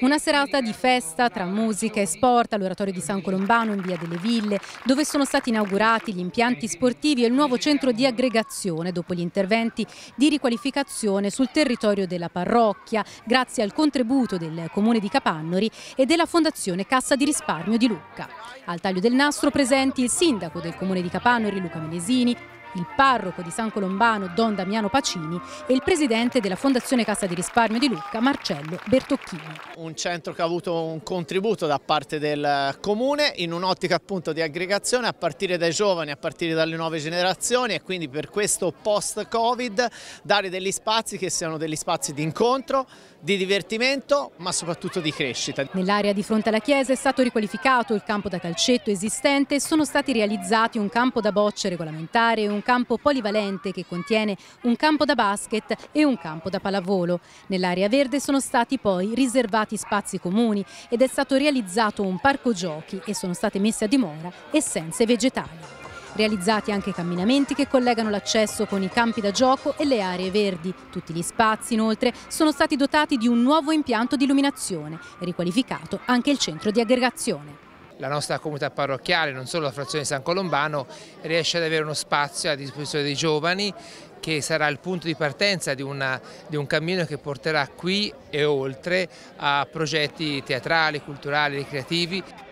Una serata di festa tra musica e sport all'oratorio di San Colombano in via delle Ville, dove sono stati inaugurati gli impianti sportivi e il nuovo centro di aggregazione dopo gli interventi di riqualificazione sul territorio della parrocchia, grazie al contributo del comune di Capannori e della Fondazione Cassa di Risparmio di Lucca. Al taglio del nastro presenti il sindaco del comune di Capannori, Luca Menesini, il parroco di San Colombano Don Damiano Pacini e il presidente della Fondazione Cassa di Risparmio di Lucca Marcello Bertocchini. Un centro che ha avuto un contributo da parte del comune in un'ottica appunto di aggregazione a partire dai giovani, a partire dalle nuove generazioni e quindi per questo post-Covid dare degli spazi che siano degli spazi di incontro, di divertimento ma soprattutto di crescita. Nell'area di fronte alla chiesa è stato riqualificato il campo da calcetto esistente e sono stati realizzati un campo da bocce regolamentare e un un campo polivalente che contiene un campo da basket e un campo da pallavolo. Nell'area verde sono stati poi riservati spazi comuni ed è stato realizzato un parco giochi e sono state messe a dimora essenze vegetali. Realizzati anche camminamenti che collegano l'accesso con i campi da gioco e le aree verdi. Tutti gli spazi, inoltre, sono stati dotati di un nuovo impianto di illuminazione e riqualificato anche il centro di aggregazione la nostra comunità parrocchiale, non solo la frazione San Colombano, riesce ad avere uno spazio a disposizione dei giovani che sarà il punto di partenza di, una, di, un cammino che porterà qui e oltre a progetti teatrali, culturali, ricreativi.